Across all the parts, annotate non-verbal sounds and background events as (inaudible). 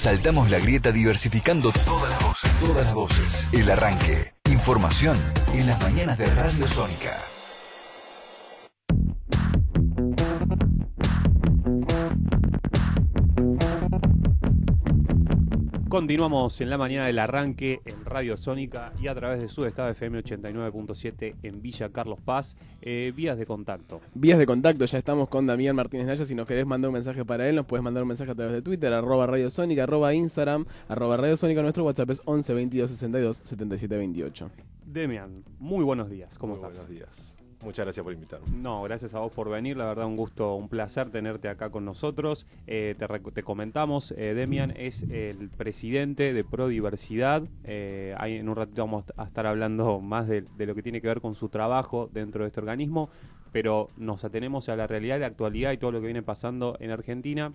Saltamos la grieta diversificando todas las voces. Todas las voces. El arranque. Información en las mañanas de Radio Sónica. Continuamos en la mañana del arranque en Radio Sónica y a través de su estado FM 89.7 en Villa Carlos Paz. Eh, vías de contacto. Vías de contacto, ya estamos con Damián Martínez Naya. Si nos querés mandar un mensaje para él, nos puedes mandar un mensaje a través de Twitter, arroba Radio Sónica, arroba Instagram, arroba Radio Sónica. Nuestro WhatsApp es 11 22 62 77 28. Demian, muy buenos días. ¿Cómo estás? Buenos días. Muchas gracias por invitarme. No, gracias a vos por venir. La verdad, un gusto, un placer tenerte acá con nosotros. Eh, te, comentamos, eh, Demian es el presidente de Prodiversidad. Eh, ahí en un ratito vamos a estar hablando más de, lo que tiene que ver con su trabajo dentro de este organismo, pero nos atenemos a la realidad, la actualidad y todo lo que viene pasando en Argentina.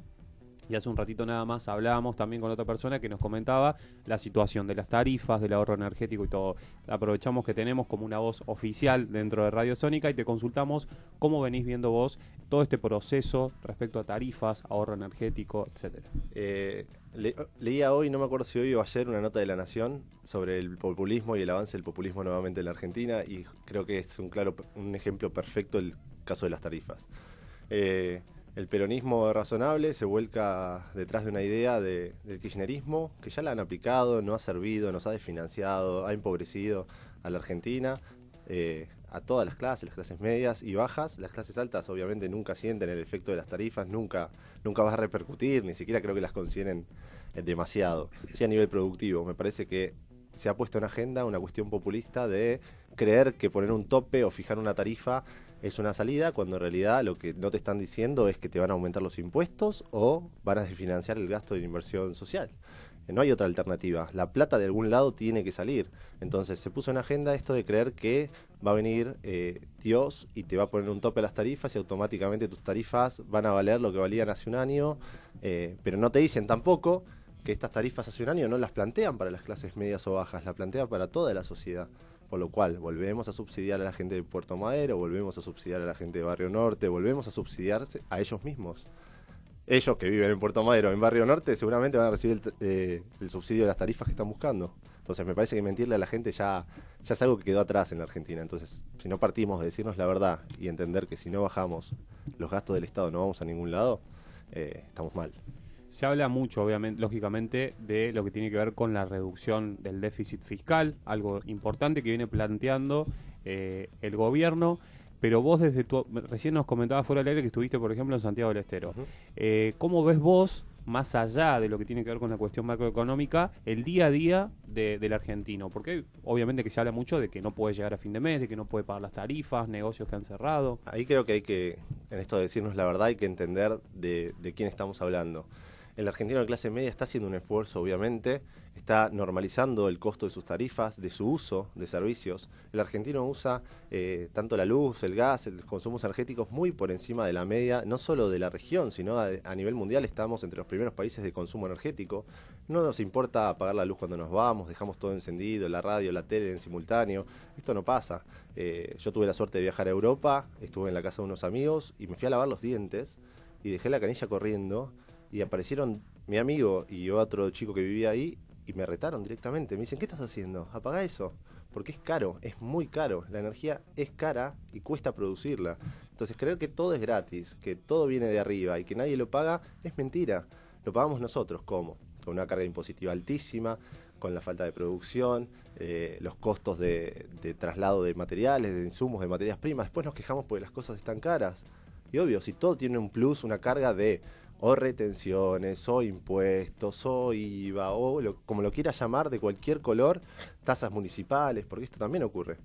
Y hace un ratito nada más hablábamos también con otra persona que nos comentaba la situación de las tarifas, del ahorro energético y todo. Aprovechamos que tenemos como una voz oficial dentro de Radio Sónica y te consultamos cómo venís viendo vos todo este proceso respecto a tarifas, ahorro energético, etcétera. Eh, leía hoy, no me acuerdo si hoy o ayer, una nota de La Nación sobre el populismo y el avance del populismo nuevamente en la Argentina y creo que es un claro un ejemplo perfecto el caso de las tarifas. Eh, el peronismo razonable se vuelca detrás de una idea del kirchnerismo que ya la han aplicado, no ha servido, nos ha desfinanciado, ha empobrecido a la Argentina, eh, a todas las clases, las clases medias y bajas. Las clases altas obviamente nunca sienten el efecto de las tarifas, nunca, nunca va a repercutir, ni siquiera creo que las consideren eh, demasiado. Sí a nivel productivo, me parece que se ha puesto en agenda una cuestión populista de creer que poner un tope o fijar una tarifa es una salida cuando en realidad lo que no te están diciendo es que te van a aumentar los impuestos o van a desfinanciar el gasto de inversión social. No hay otra alternativa. La plata de algún lado tiene que salir. Entonces se puso en agenda esto de creer que va a venir eh, Dios y te va a poner un tope a las tarifas y automáticamente tus tarifas van a valer lo que valían hace un año, eh, pero no te dicen tampoco que estas tarifas hace un año no las plantean para las clases medias o bajas, las plantean para toda la sociedad. Con lo cual volvemos a subsidiar a la gente de Puerto Madero, volvemos a subsidiar a la gente de Barrio Norte, volvemos a subsidiarse a ellos mismos. Ellos que viven en Puerto Madero, en Barrio Norte, seguramente van a recibir eh, el, subsidio de las tarifas que están buscando. Entonces me parece que mentirle a la gente ya, ya es algo que quedó atrás en la Argentina. Entonces, si no partimos de decirnos la verdad y entender que si no bajamos los gastos del Estado no vamos a ningún lado, eh, estamos mal. Se habla mucho, obviamente, lógicamente, de lo que tiene que ver con la reducción del déficit fiscal, algo importante que viene planteando eh, el gobierno. Pero vos desde tu, recién nos comentabas fuera del aire que estuviste, por ejemplo, en Santiago del Estero. Eh, ¿Cómo ves vos, más allá de lo que tiene que ver con la cuestión macroeconómica, el día a día del argentino? Porque obviamente que se habla mucho de que no puede llegar a fin de mes, de que no puede pagar las tarifas, negocios que han cerrado. Ahí creo que hay que, en esto de decirnos la verdad, hay que entender de, de quién estamos hablando. El argentino de clase media está haciendo un esfuerzo, obviamente, está normalizando el costo de sus tarifas, de su uso de servicios. El argentino usa eh, tanto la luz, el gas, los consumos energéticos muy por encima de la media, no solo de la región, sino a, nivel mundial estamos entre los primeros países de consumo energético. No nos importa apagar la luz cuando nos vamos, dejamos todo encendido, la radio, la tele en simultáneo. Esto no pasa. Eh, yo tuve la suerte de viajar a Europa, estuve en la casa de unos amigos y me fui a lavar los dientes y dejé la canilla corriendo y aparecieron mi amigo y otro chico que vivía ahí y me retaron directamente. Me dicen, ¿qué estás haciendo? Apaga eso. Porque es caro, es muy caro. La energía es cara y cuesta producirla. Entonces creer que todo es gratis, que todo viene de arriba y que nadie lo paga, es mentira. Lo pagamos nosotros. ¿Cómo? Con una carga impositiva altísima, con la falta de producción, eh, los costos de traslado de materiales, de insumos, de materias primas. Después nos quejamos porque las cosas están caras. Y obvio, si todo tiene un plus, una carga de o retenciones, o impuestos, o IVA, o como lo quieras llamar, de cualquier color, tasas municipales, porque esto también ocurre.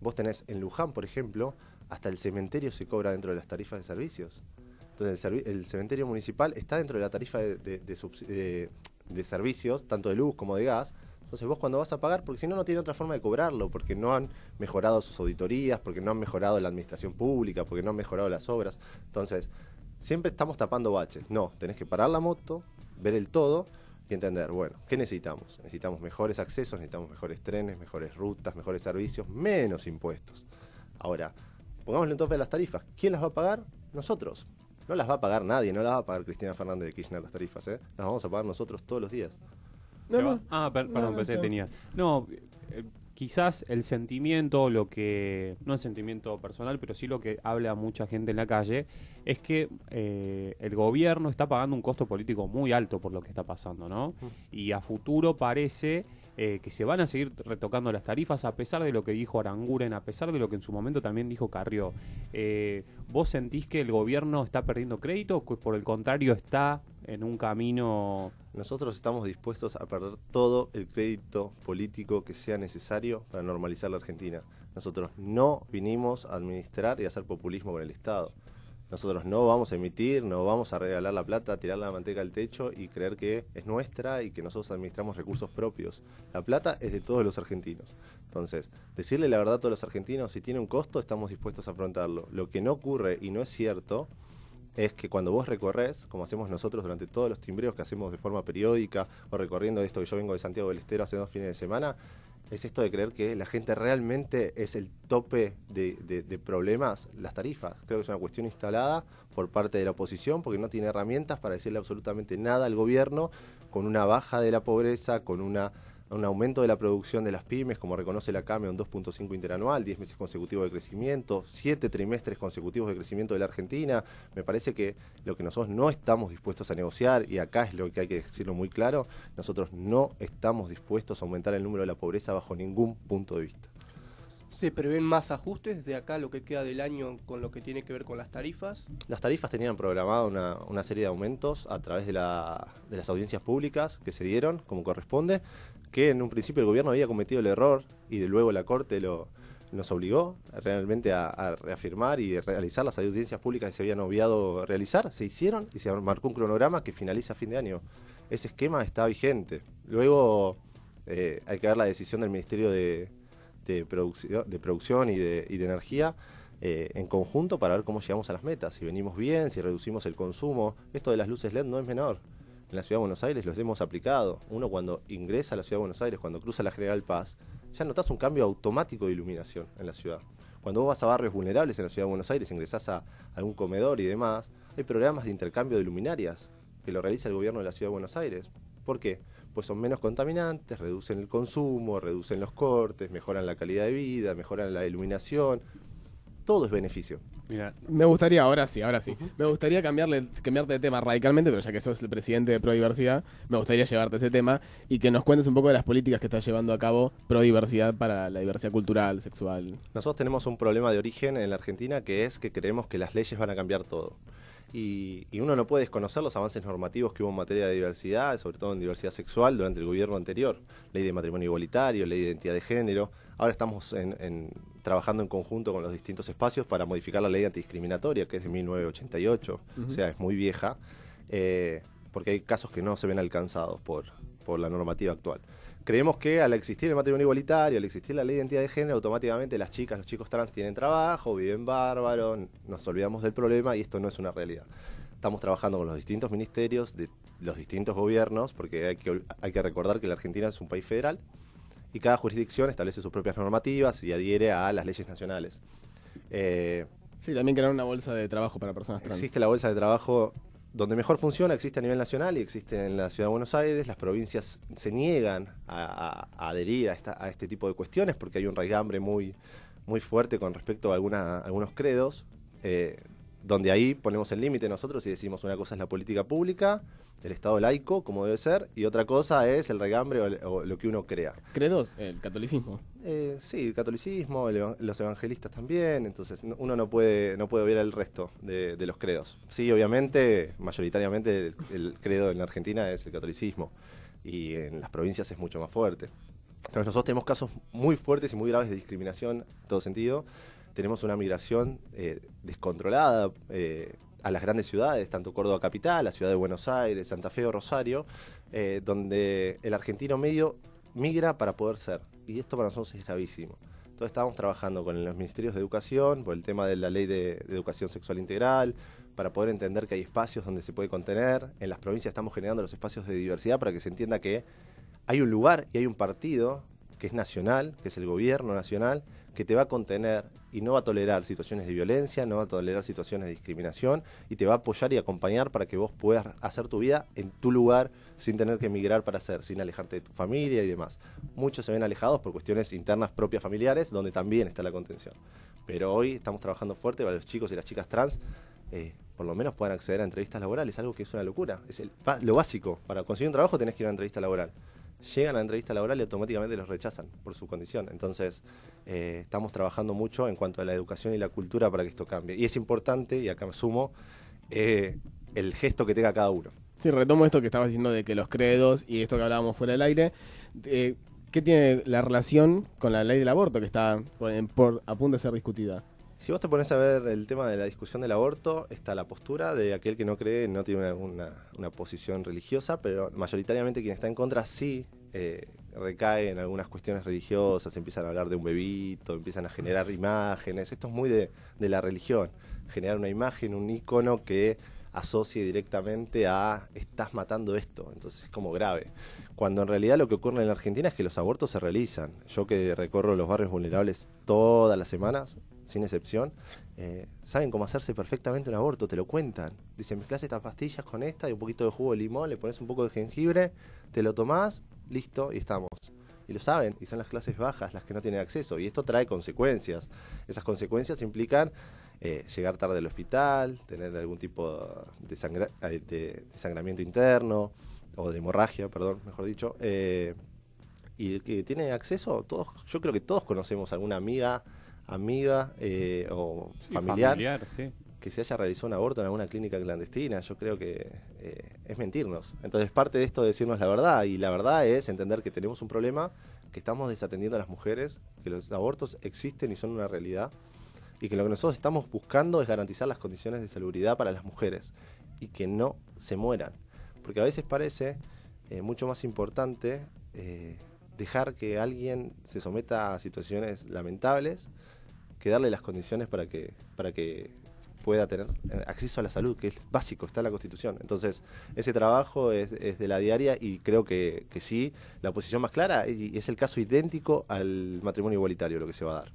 Vos tenés en Luján, por ejemplo, hasta el cementerio se cobra dentro de las tarifas de servicios. Entonces el, cementerio municipal está dentro de la tarifa de, de, servicios, tanto de luz como de gas. Entonces vos cuando vas a pagar, porque si no, no tiene otra forma de cobrarlo, porque no han mejorado sus auditorías, porque no han mejorado la administración pública, porque no han mejorado las obras. Entonces, siempre estamos tapando baches. No, tenés que parar la moto, ver el todo y entender, bueno, ¿qué necesitamos? Necesitamos mejores accesos, necesitamos mejores trenes, mejores rutas, mejores servicios, menos impuestos. Ahora, pongámosle un tope a las tarifas. ¿Quién las va a pagar? Nosotros. No las va a pagar nadie, no las va a pagar Cristina Fernández de Kirchner las tarifas, ¿eh? Las vamos a pagar nosotros todos los días. No, Ah, perdón, pensé que tenías. No, eh, quizás el sentimiento, lo que, no el sentimiento personal, pero sí lo que habla mucha gente en la calle, es que eh, el gobierno está pagando un costo político muy alto por lo que está pasando, ¿no? Mm. Y a futuro parece eh, que se van a seguir retocando las tarifas, a pesar de lo que dijo Aranguren, a pesar de lo que en su momento también dijo Carrió. Eh, ¿Vos sentís que el gobierno está perdiendo crédito o por el contrario está en un camino nosotros estamos dispuestos a perder todo el crédito político que sea necesario para normalizar la Argentina. Nosotros no vinimos a administrar y a hacer populismo con el Estado. Nosotros no vamos a emitir, no vamos a regalar la plata, tirar la manteca al techo y creer que es nuestra y que nosotros administramos recursos propios. La plata es de todos los argentinos. Entonces, decirle la verdad a todos los argentinos, si tiene un costo, estamos dispuestos a afrontarlo. Lo que no ocurre y no es cierto es que cuando vos recorres, como hacemos nosotros durante todos los timbreos que hacemos de forma periódica o recorriendo esto que yo vengo de Santiago del Estero hace dos fines de semana, es esto de creer que la gente realmente es el tope de, de, problemas, las tarifas. Creo que es una cuestión instalada por parte de la oposición porque no tiene herramientas para decirle absolutamente nada al gobierno con una baja de la pobreza, con una un aumento de la producción de las pymes, como reconoce la CAME, un 2.5 interanual, 10 meses consecutivos de crecimiento, 7 trimestres consecutivos de crecimiento de la Argentina. Me parece que lo que nosotros no estamos dispuestos a negociar, y acá es lo que hay que decirlo muy claro, nosotros no estamos dispuestos a aumentar el número de la pobreza bajo ningún punto de vista. ¿Se prevén más ajustes de acá lo que queda del año con lo que tiene que ver con las tarifas? Las tarifas tenían programada una, una, serie de aumentos a través de, la, de las audiencias públicas que se dieron, como corresponde que en un principio el gobierno había cometido el error y de luego la Corte lo, nos obligó realmente a, reafirmar y realizar las audiencias públicas que se habían obviado realizar, se hicieron y se marcó un cronograma que finaliza a fin de año. Ese esquema está vigente. Luego eh, hay que ver la decisión del Ministerio de, producción, y de, Energía eh, en conjunto para ver cómo llegamos a las metas, si venimos bien, si reducimos el consumo. Esto de las luces LED no es menor en la Ciudad de Buenos Aires los hemos aplicado. Uno cuando ingresa a la Ciudad de Buenos Aires, cuando cruza la General Paz, ya notas un cambio automático de iluminación en la ciudad. Cuando vos vas a barrios vulnerables en la Ciudad de Buenos Aires, ingresás a algún comedor y demás, hay programas de intercambio de luminarias que lo realiza el gobierno de la Ciudad de Buenos Aires. ¿Por qué? Pues son menos contaminantes, reducen el consumo, reducen los cortes, mejoran la calidad de vida, mejoran la iluminación. Todo es beneficio. Me gustaría, ahora sí, ahora sí. Me gustaría cambiarle, cambiarte de tema radicalmente, pero ya que sos el presidente de Prodiversidad, me gustaría llevarte ese tema y que nos cuentes un poco de las políticas que está llevando a cabo Prodiversidad para la diversidad cultural, sexual. Nosotros tenemos un problema de origen en la Argentina que es que creemos que las leyes van a cambiar todo y, uno no puede desconocer los avances normativos que hubo en materia de diversidad, sobre todo en diversidad sexual, durante el gobierno anterior. Ley de matrimonio igualitario, ley de identidad de género. Ahora estamos trabajando en conjunto con los distintos espacios para modificar la ley antidiscriminatoria, que es de 1988, o sea, es muy vieja, eh, porque hay casos que no se ven alcanzados por la normativa actual creemos que al existir el matrimonio igualitario, al existir la ley de identidad de género, automáticamente las chicas, los chicos trans tienen trabajo, viven bárbaro, nos olvidamos del problema y esto no es una realidad. Estamos trabajando con los distintos ministerios de los distintos gobiernos, porque hay que, recordar que la Argentina es un país federal y cada jurisdicción establece sus propias normativas y adhiere a las leyes nacionales. Eh, sí, también crear una bolsa de trabajo para personas trans. Existe la bolsa de trabajo donde mejor funciona existe a nivel nacional y existe en la ciudad de Buenos Aires. Las provincias se niegan a, adherir a, este tipo de cuestiones porque hay un raigambre muy, muy fuerte con respecto a alguna, algunos credos. Eh, donde ahí ponemos el límite nosotros y decimos una cosa es la política pública, el Estado laico, como debe ser, y otra cosa es el regambre o, lo que uno crea. Credos, el catolicismo. Eh, sí, el catolicismo, los evangelistas también, entonces uno no puede, no puede ver el resto de, los credos. Sí, obviamente, mayoritariamente el, el, credo en la Argentina es el catolicismo, y en las provincias es mucho más fuerte. Entonces nosotros tenemos casos muy fuertes y muy graves de discriminación en todo sentido tenemos una migración eh, descontrolada eh, a las grandes ciudades, tanto Córdoba Capital, la ciudad de Buenos Aires, Santa Fe o Rosario, eh, donde el argentino medio migra para poder ser. Y esto para nosotros es gravísimo. Entonces estamos trabajando con los ministerios de educación por el tema de la ley de educación sexual integral, para poder entender que hay espacios donde se puede contener. En las provincias estamos generando los espacios de diversidad para que se entienda que hay un lugar y hay un partido que es nacional, que es el gobierno nacional, que te va a contener y no va a tolerar situaciones de violencia, no va a tolerar situaciones de discriminación y te va a apoyar y acompañar para que vos puedas hacer tu vida en tu lugar sin tener que emigrar para hacer, sin alejarte de tu familia y demás. Muchos se ven alejados por cuestiones internas propias familiares, donde también está la contención. Pero hoy estamos trabajando fuerte para los chicos y las chicas trans. Eh, por lo menos puedan acceder a entrevistas laborales, algo que es una locura. Es lo básico. Para conseguir un trabajo tenés que ir a una entrevista laboral llegan a la entrevista laboral y automáticamente los rechazan por su condición. Entonces, eh, estamos trabajando mucho en cuanto a la educación y la cultura para que esto cambie. Y es importante, y acá me sumo, eh, el gesto que tenga cada uno. Sí, retomo esto que estabas diciendo de que los credos y esto que hablábamos fuera del aire, eh, ¿qué tiene la relación con la ley del aborto que está a punto de ser discutida? Si vos te pones a ver el tema de la discusión del aborto, está la postura de aquel que no cree, no tiene una, posición religiosa, pero mayoritariamente quien está en contra sí eh, recae en algunas cuestiones religiosas, empiezan a hablar de un bebito, empiezan a generar imágenes. Esto es muy de, la religión, generar una imagen, un icono que asocie directamente a estás matando esto, entonces es como grave. Cuando en realidad lo que ocurre en la Argentina es que los abortos se realizan. Yo que recorro los barrios vulnerables todas las semanas, sin excepción, eh, saben cómo hacerse perfectamente un aborto, te lo cuentan. Dicen, mezclas estas pastillas con esta y un poquito de jugo de limón, le pones un poco de jengibre, te lo tomás, listo, y estamos. Y lo saben, y son las clases bajas las que no tienen acceso, y esto trae consecuencias. Esas consecuencias implican eh, llegar tarde al hospital, tener algún tipo de, eh, de, sangramiento interno, o de hemorragia, perdón, mejor dicho. y el que tiene acceso, todos, yo creo que todos conocemos alguna amiga amiga eh, o familiar, que se haya realizado un aborto en alguna clínica clandestina. Yo creo que eh, es mentirnos. Entonces parte de esto es decirnos la verdad y la verdad es entender que tenemos un problema, que estamos desatendiendo a las mujeres, que los abortos existen y son una realidad y que lo que nosotros estamos buscando es garantizar las condiciones de salubridad para las mujeres y que no se mueran. Porque a veces parece eh, mucho más importante dejar que alguien se someta a situaciones lamentables que darle las condiciones para que, para que pueda tener eh, acceso a la salud, que es básico, está en la Constitución. Entonces, ese trabajo es, es de la diaria y creo que, sí, la oposición más clara, y es el caso idéntico al matrimonio igualitario, lo que se va a dar.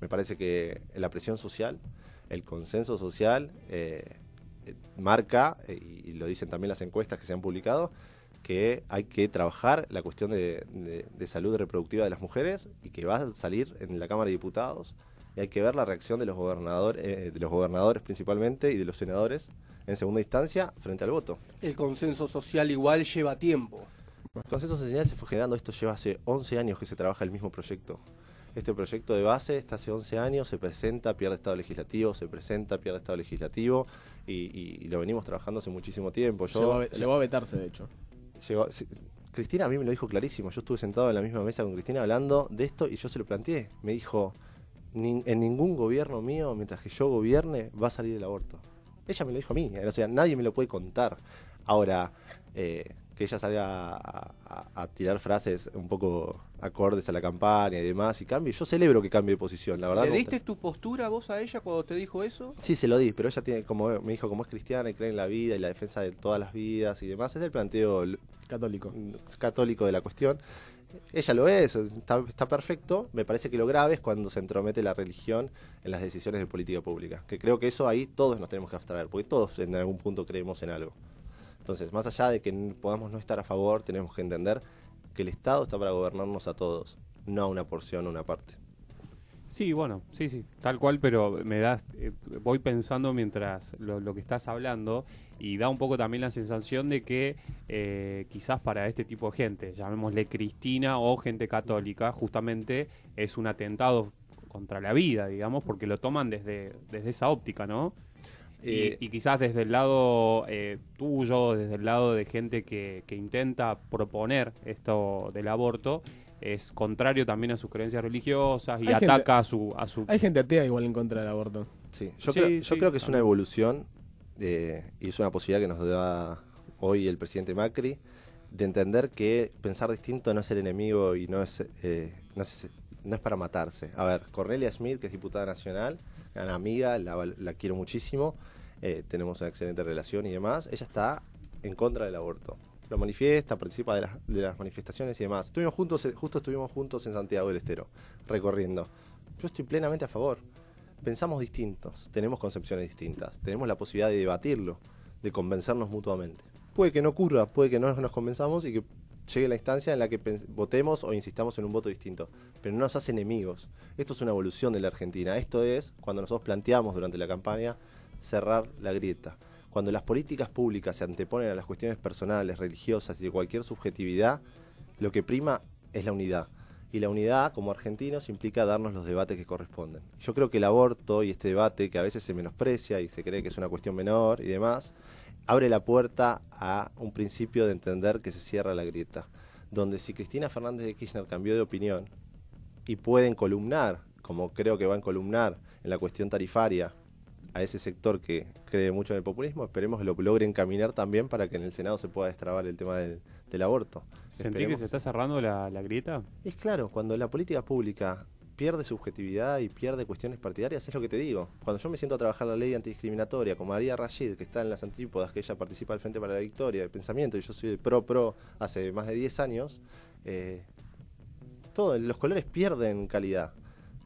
Me parece que la presión social, el consenso social, eh, eh, marca, y, lo dicen también las encuestas que se han publicado, que hay que trabajar la cuestión de, salud reproductiva de las mujeres y que va a salir en la Cámara de Diputados y hay que ver la reacción de los, gobernadores, eh, de los gobernadores principalmente y de los senadores en segunda instancia frente al voto. El consenso social igual lleva tiempo. El consenso social se fue generando, esto lleva hace 11 años que se trabaja el mismo proyecto. Este proyecto de base está hace 11 años, se presenta, pierde estado legislativo, se presenta, pierde estado legislativo y, lo venimos trabajando hace muchísimo tiempo. Yo, llegó, a, vetarse, de hecho. Cristina a mí me lo dijo clarísimo. Yo estuve sentado en la misma mesa con Cristina hablando de esto y yo se lo planteé. Me dijo, en ningún gobierno mío, mientras que yo gobierne, va a salir el aborto. Ella me lo dijo a mí, eh, o sea, nadie me lo puede contar. Ahora, eh, que ella salga a, tirar frases un poco acordes a la campaña y demás y cambie, yo celebro que cambie de posición, la verdad. ¿Le diste tu postura vos a ella cuando te dijo eso? Sí, se lo di, pero ella tiene, como me dijo, como es cristiana y cree en la vida y la defensa de todas las vidas y demás, es el planteo católico, católico de la cuestión ella lo es, está, perfecto. Me parece que lo grave es cuando se entromete la religión en las decisiones de política pública. Que creo que eso ahí todos nos tenemos que abstraer, porque todos en algún punto creemos en algo. Entonces, más allá de que podamos no estar a favor, tenemos que entender que el Estado está para gobernarnos a todos, no a una porción, o una parte. Sí, bueno, sí, sí, tal cual, pero me das, eh, voy pensando mientras lo, que estás hablando y da un poco también la sensación de que eh, quizás para este tipo de gente, llamémosle cristina o gente católica, justamente es un atentado contra la vida, digamos, porque lo toman desde, desde esa óptica, ¿no? y, eh, quizás desde el lado tuyo, desde el lado de gente que, que, intenta proponer esto del aborto, es contrario también a sus creencias religiosas y ataca a, su, a su... Hay gente atea igual en contra del aborto. Sí, yo, creo, yo creo, que es una evolución eh, y es una posibilidad que nos da hoy el presidente Macri de entender que pensar distinto no es el enemigo y eh, no es, no es, para matarse. A ver, Cornelia Smith, que es diputada nacional, una amiga, la, la quiero muchísimo, eh, tenemos una excelente relación y demás, ella está en contra del aborto lo manifiesta, participa de las, manifestaciones y demás. Estuvimos juntos, justo estuvimos juntos en Santiago del Estero, recorriendo. Yo estoy plenamente a favor. Pensamos distintos, tenemos concepciones distintas, tenemos la posibilidad de debatirlo, de convencernos mutuamente. Puede que no ocurra, puede que no nos convenzamos y que llegue la instancia en la que votemos o insistamos en un voto distinto, pero no nos hace enemigos. Esto es una evolución de la Argentina. Esto es cuando nosotros planteamos durante la campaña cerrar la grieta. Cuando las políticas públicas se anteponen a las cuestiones personales, religiosas y de cualquier subjetividad, lo que prima es la unidad. Y la unidad, como argentinos, implica darnos los debates que corresponden. Yo creo que el aborto y este debate, que a veces se menosprecia y se cree que es una cuestión menor y demás, abre la puerta a un principio de entender que se cierra la grieta. Donde si Cristina Fernández de Kirchner cambió de opinión y pueden columnar, como creo que van a columnar en la cuestión tarifaria, a ese sector que cree mucho en el populismo, esperemos que lo logren caminar también para que en el Senado se pueda destrabar el tema del, aborto. ¿Sentí que se está cerrando la, la grieta? Es claro, cuando la política pública pierde subjetividad y pierde cuestiones partidarias, es lo que te digo. Cuando yo me siento a trabajar la ley antidiscriminatoria con María Rashid, que está en las antípodas, que ella participa al Frente para la Victoria, el Pensamiento, y yo soy el pro-pro hace más de 10 años, eh, los colores pierden calidad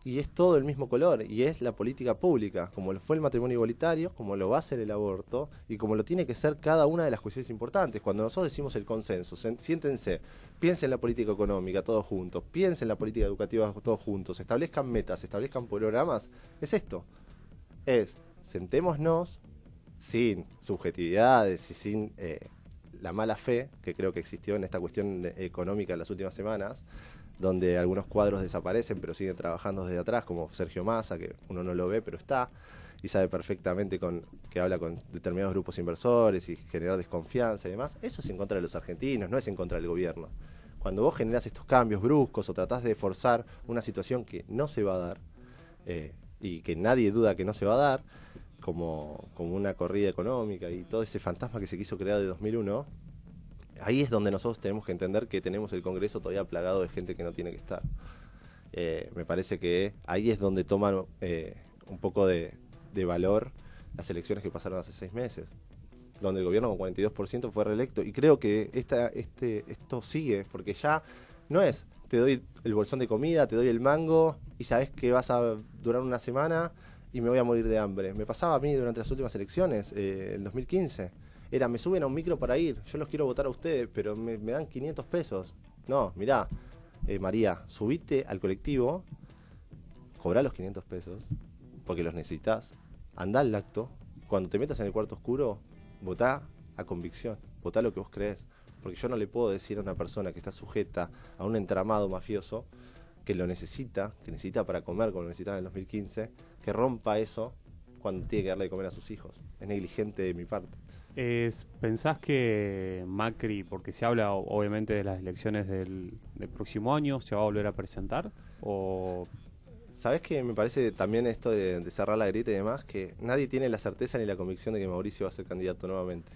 y es todo el mismo color, y es la política pública, como lo fue el matrimonio igualitario, como lo va a ser el aborto, y como lo tiene que ser cada una de las cuestiones importantes. Cuando nosotros decimos el consenso, siéntense, piensen en la política económica todos juntos, piensen en la política educativa todos juntos, establezcan metas, establezcan programas, es esto. Es, sentémonos sin subjetividades y sin eh, la mala fe que creo que existió en esta cuestión económica en las últimas semanas, donde algunos cuadros desaparecen pero siguen trabajando desde atrás, como Sergio Massa, que uno no lo ve pero está, y sabe perfectamente con, que habla con determinados grupos inversores y generar desconfianza y demás, eso es en contra de los argentinos, no es en contra del gobierno. Cuando vos generás estos cambios bruscos o tratás de forzar una situación que no se va a dar eh, y que nadie duda que no se va a dar, como, como una corrida económica y todo ese fantasma que se quiso crear de 2001, ahí es donde nosotros tenemos que entender que tenemos el Congreso todavía plagado de gente que no tiene que estar. Eh, me parece que ahí es donde toman eh, un poco de, valor las elecciones que pasaron hace seis meses, donde el gobierno con 42% fue reelecto. Y creo que esta, este, esto sigue, porque ya no es, te doy el bolsón de comida, te doy el mango y sabes que vas a durar una semana y me voy a morir de hambre. Me pasaba a mí durante las últimas elecciones, eh, el 2015 era, me suben a un micro para ir, yo los quiero votar a ustedes, pero me, dan 500 pesos. No, mirá, eh, María, subiste al colectivo, cobrá los 500 pesos, porque los necesitas, andá al acto, cuando te metas en el cuarto oscuro, votá a convicción, votá lo que vos crees, porque yo no le puedo decir a una persona que está sujeta a un entramado mafioso, que lo necesita, que necesita para comer como lo necesitaba en el 2015, que rompa eso cuando tiene que darle de comer a sus hijos. Es negligente de mi parte. ¿Pensás que Macri, porque se habla obviamente de las elecciones del, próximo año, se va a volver a presentar? ¿O ¿Sabes que me parece también esto de, cerrar la grieta y demás? Que nadie tiene la certeza ni la convicción de que Mauricio va a ser candidato nuevamente.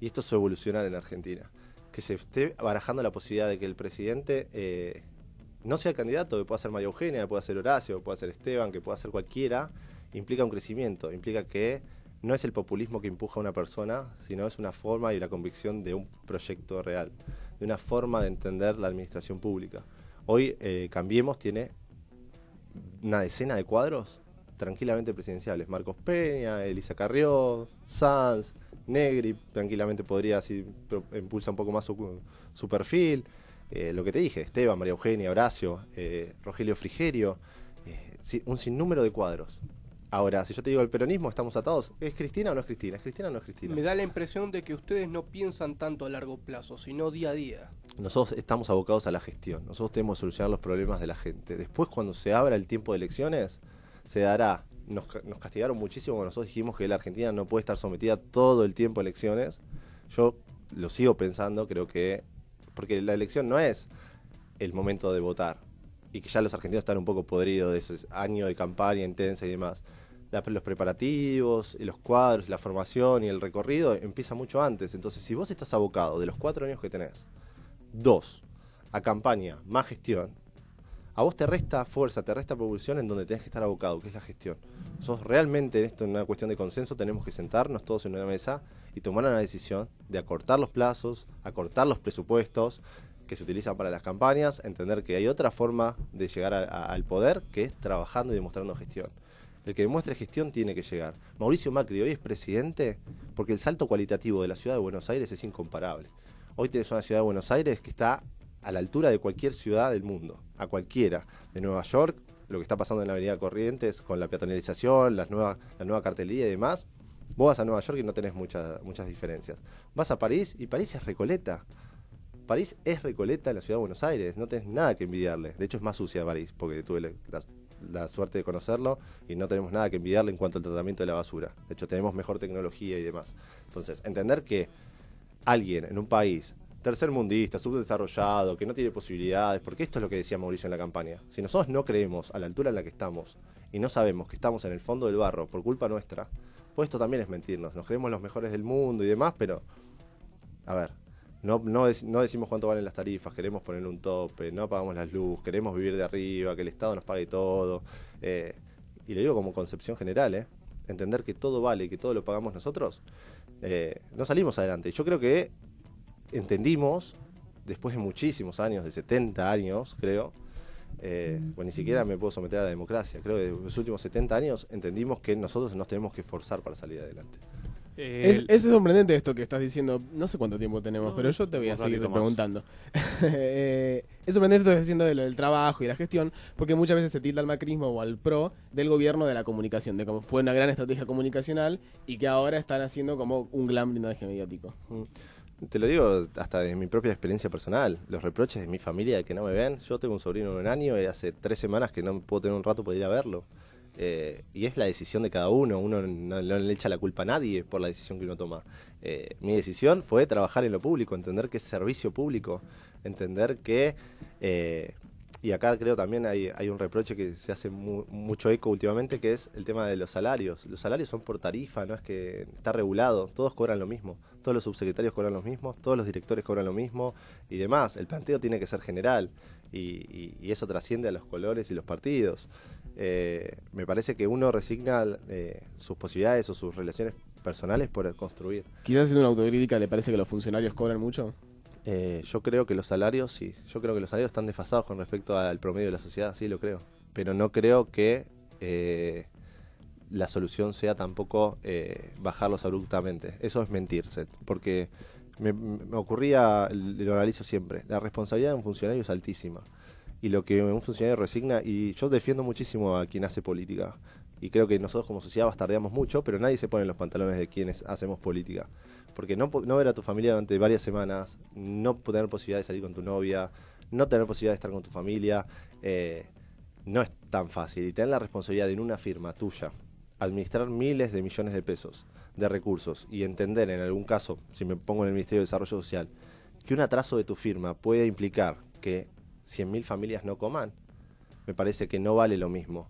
Y esto es evolucionar en Argentina. Que se esté barajando la posibilidad de que el presidente eh, no sea candidato, que pueda ser María Eugenia, que pueda ser Horacio, que pueda ser Esteban, que pueda ser cualquiera implica un crecimiento, implica que no es el populismo que empuja a una persona, sino es una forma y la convicción de un proyecto real, de una forma de entender la administración pública. Hoy eh, Cambiemos tiene una decena de cuadros tranquilamente presidenciales. Marcos Peña, Elisa Carrió, Sanz, Negri, tranquilamente podría, si impulsa un poco más su, perfil. Eh, lo que te dije, Esteban, María Eugenia, Horacio, eh, Rogelio Frigerio, un sinnúmero de cuadros. Ahora, si yo te digo el peronismo, estamos atados. ¿Es Cristina o no es Cristina? ¿Es Cristina o no es Cristina? Me da la impresión de que ustedes no piensan tanto a largo plazo, sino día a día. Nosotros estamos abocados a la gestión. Nosotros tenemos que solucionar los problemas de la gente. Después, cuando se abra el tiempo de elecciones, se dará. Nos, castigaron muchísimo cuando nosotros dijimos que la Argentina no puede estar sometida todo el tiempo a elecciones. Yo lo sigo pensando, creo que. Porque la elección no es el momento de votar y que ya los argentinos están un poco podridos de ese año de campaña intensa y demás los preparativos, los cuadros, la formación y el recorrido empieza mucho antes. Entonces, si vos estás abocado de los cuatro años que tenés, dos, a campaña más gestión, a vos te resta fuerza, te resta propulsión en donde tenés que estar abocado, que es la gestión. Sos realmente en esto en una cuestión de consenso, tenemos que sentarnos todos en una mesa y tomar una decisión de acortar los plazos, acortar los presupuestos que se utilizan para las campañas, entender que hay otra forma de llegar al poder que es trabajando y demostrando gestión. El que demuestre gestión tiene que llegar. Mauricio Macri hoy es presidente porque el salto cualitativo de la ciudad de Buenos Aires es incomparable. Hoy tenés una ciudad de Buenos Aires que está a la altura de cualquier ciudad del mundo, a cualquiera, de Nueva York, lo que está pasando en la Avenida Corrientes con la peatonalización, las la nueva cartelía y demás. Vos vas a Nueva York y no tenés muchas muchas diferencias. Vas a París y París es Recoleta. París es Recoleta, en la ciudad de Buenos Aires. No tenés nada que envidiarle. De hecho, es más sucia París, porque tuve la la suerte de conocerlo y no tenemos nada que envidiarle en cuanto al tratamiento de la basura. De hecho, tenemos mejor tecnología y demás. Entonces, entender que alguien en un país tercer mundista subdesarrollado, que no tiene posibilidades, porque esto es lo que decía Mauricio en la campaña. Si nosotros no creemos a la altura en la que estamos y no sabemos que estamos en el fondo del barro por culpa nuestra, pues esto también es mentirnos. Nos creemos los mejores del mundo y demás, pero a ver, no, no, decimos cuánto valen las tarifas, queremos poner un tope, no apagamos las luces, queremos vivir de arriba, que el Estado nos pague todo. Eh, y lo digo como concepción general, ¿eh? entender que todo vale que todo lo pagamos nosotros, eh, no salimos adelante. Yo creo que entendimos, después de muchísimos años, de 70 años, creo, eh, mm. pues ni siquiera me puedo someter a la democracia, creo que en los últimos 70 años entendimos que nosotros nos tenemos que forzar para salir adelante es, es, sorprendente esto que estás diciendo. No sé cuánto tiempo tenemos, pero yo te voy a seguir preguntando. (laughs) Eh, es sorprendente esto que estás diciendo del trabajo y la gestión, porque muchas veces se tilda al macrismo o al pro del gobierno de la comunicación, de cómo fue una gran estrategia comunicacional y que ahora están haciendo como un gran mediático. Mm. Te lo digo hasta de mi propia experiencia personal. Los reproches de mi familia de que no me ven. Yo tengo un sobrino de un año y hace tres semanas que no puedo tener un rato para ir a verlo. Eh, y es la decisión de cada uno, uno no, le echa la culpa a nadie por la decisión que uno toma. Eh, mi decisión fue trabajar en lo público, entender que es servicio público, entender que... Eh, y acá creo también hay, un reproche que se hace mucho eco últimamente, que es el tema de los salarios. Los salarios son por tarifa, no es que está regulado, todos cobran lo mismo, todos los subsecretarios cobran lo mismo, todos los directores cobran lo mismo y demás. El planteo tiene que ser general y eso trasciende a los colores y los partidos. Eh, me parece que uno resigna eh, sus posibilidades o sus relaciones personales por construir. Quizás en una autocrítica, ¿le parece que los funcionarios cobran mucho? Eh, yo creo que los salarios, sí. Yo creo que los salarios están desfasados con respecto al promedio de la sociedad, sí lo creo. Pero no creo que la solución sea tampoco bajarlos abruptamente. Eso es mentirse, porque me ocurría, lo analizo siempre, la responsabilidad de un funcionario es altísima y lo que un funcionario resigna. Y yo defiendo muchísimo a quien hace política. Y creo que nosotros como sociedad bastardeamos mucho, pero nadie se pone en los pantalones de quienes hacemos política. Porque no, ver a tu familia durante varias semanas, no tener posibilidad de salir con tu novia, no tener posibilidad de estar con tu familia, eh, no es tan fácil. Y tener la responsabilidad de en una firma tuya administrar miles de millones de pesos de recursos y entender en algún caso, si me pongo en el Ministerio de Desarrollo Social, que un atraso de tu firma puede implicar que 100.000 familias no coman, me parece que no vale lo mismo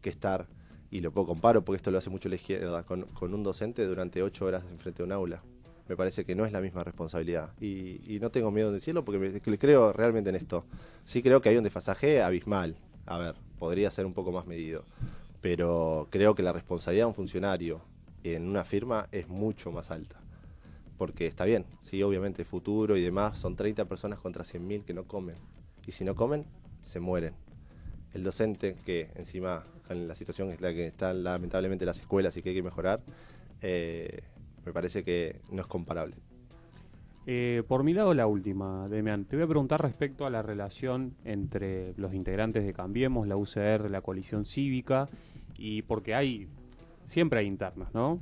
que estar, y lo puedo porque esto lo hace mucho la izquierda, con, un docente durante ocho horas enfrente de un aula. Me parece que no es la misma responsabilidad. Y, no tengo miedo de decirlo porque creo realmente en esto. Sí creo que hay un desfasaje abismal. A ver, podría ser un poco más medido. Pero creo que la responsabilidad de un funcionario en una firma es mucho más alta porque está bien, sí, obviamente, futuro y demás, son 30 personas contra 100.000 que no comen y si no comen, se mueren. El docente, que encima en la situación es la que están lamentablemente las escuelas y que hay que mejorar, eh, me parece que no es comparable. Eh, por mi lado, la última, Demian. Te voy a preguntar respecto a la relación entre los integrantes de Cambiemos, la UCR, la coalición cívica, y porque hay, siempre hay internas, ¿no?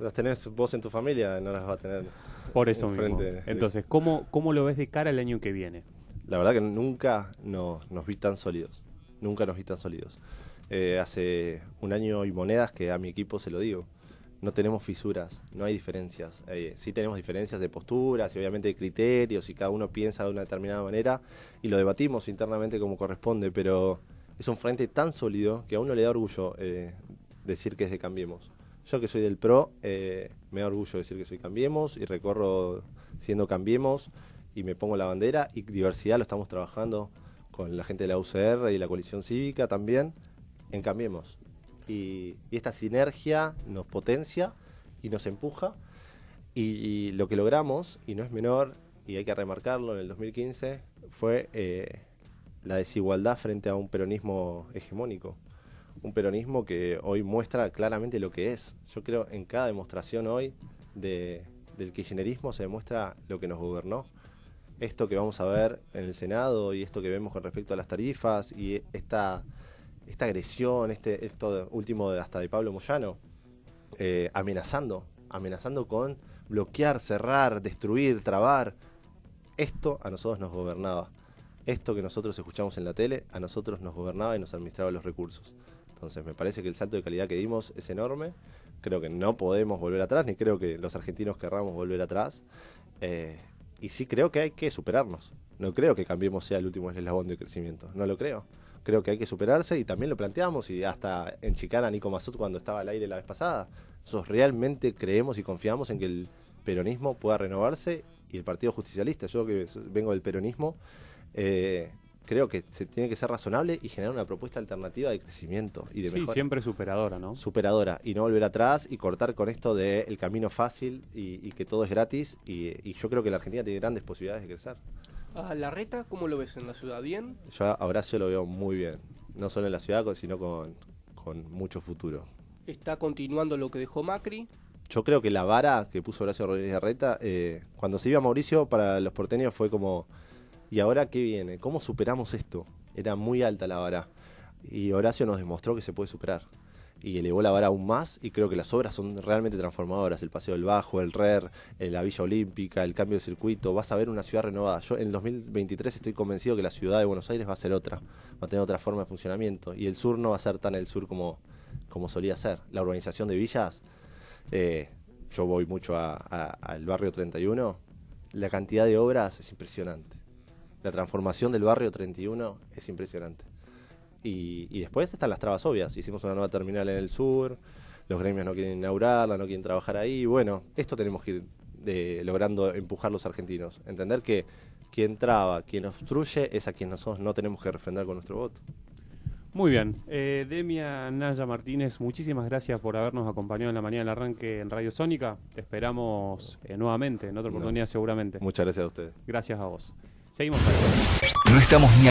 Las tenés vos en tu familia, no las va a tener. Por eso mismo. Frente. Entonces, ¿cómo, ¿cómo lo ves de cara al año que viene? la verdad que nunca nos vi tan sólidos. Nunca nos vi tan sólidos. Eh, hace un año y monedas que a mi equipo se lo digo. No tenemos fisuras, no hay diferencias. Eh, sí tenemos diferencias de posturas y obviamente de criterios y cada uno piensa de una determinada manera y lo debatimos internamente como corresponde, pero es un frente tan sólido que a uno le da orgullo eh, decir que es de Cambiemos. Yo que soy del PRO, me da orgullo decir que soy Cambiemos y recorro siendo Cambiemos y me pongo la bandera y diversidad lo estamos trabajando con la gente de la UCR y la coalición cívica también en Cambiemos. Y, esta sinergia nos potencia y nos empuja y, lo que logramos, y no es menor, y hay que remarcarlo, en el 2015 fue eh, la desigualdad frente a un peronismo hegemónico. Un peronismo que hoy muestra claramente lo que es. Yo creo en cada demostración hoy del kirchnerismo se demuestra lo que nos gobernó esto que vamos a ver en el Senado y esto que vemos con respecto a las tarifas y esta, esta agresión, este, esto último de, hasta de Pablo Moyano, eh, amenazando, amenazando con bloquear, cerrar, destruir, trabar. Esto a nosotros nos gobernaba. Esto que nosotros escuchamos en la tele, a nosotros nos gobernaba y nos administraba los recursos. Entonces me parece que el salto de calidad que dimos es enorme. Creo que no podemos volver atrás, ni creo que los argentinos querramos volver atrás. Eh, y sí creo que hay que superarnos. No creo que Cambiemos sea el último eslabón de crecimiento, no lo creo. Creo que hay que superarse y también lo planteamos y hasta en Chicana Nico Mazut cuando estaba al aire la vez pasada. Nosotros realmente creemos y confiamos en que el peronismo pueda renovarse y el Partido Justicialista, yo que vengo del peronismo, eh, creo que se tiene que ser razonable y generar una propuesta alternativa de crecimiento y de sí, siempre superadora, ¿no? Superadora y no volver atrás y cortar con esto del camino fácil y, que todo es gratis y, yo creo que la Argentina tiene grandes posibilidades de crecer. ¿A ah, la reta cómo lo ves en la ciudad? ¿Bien? Yo a Horacio lo veo muy bien, no solo en la ciudad, sino con, mucho futuro. ¿Está continuando lo que dejó Macri? Yo creo que la vara que puso Horacio Rodríguez Arreta, eh, cuando se iba a Mauricio, para los porteños fue como ¿Y ahora qué viene? ¿Cómo superamos esto? Era muy alta la vara. Y Horacio nos demostró que se puede superar. Y elevó la vara aún más y creo que las obras son realmente transformadoras. El Paseo del Bajo, el RER, eh, la Villa Olímpica, el cambio de circuito. Vas a ver una ciudad renovada. Yo en el 2023 estoy convencido que la ciudad de Buenos Aires va a ser otra. Va a tener otra forma de funcionamiento. Y el sur no va a ser tan el sur como, como solía ser. La urbanización de villas... Eh, yo voy mucho al barrio 31, la cantidad de obras es impresionante la transformación del barrio 31 es impresionante. Y, después están las trabas obvias. Hicimos una nueva terminal en el sur, los gremios no quieren inaugurarla, no quieren trabajar ahí. Bueno, esto tenemos que ir eh, logrando empujar los argentinos. Entender que quien traba, quien obstruye, es a quien nosotros no tenemos que refrendar con nuestro voto. Muy bien. Eh, Demia Naya Martínez, muchísimas gracias por habernos acompañado en la mañana del arranque en Radio Sónica. Te esperamos eh, nuevamente, en otra oportunidad seguramente. Muchas gracias a ustedes. Gracias a vos. Seguimos. No estamos ni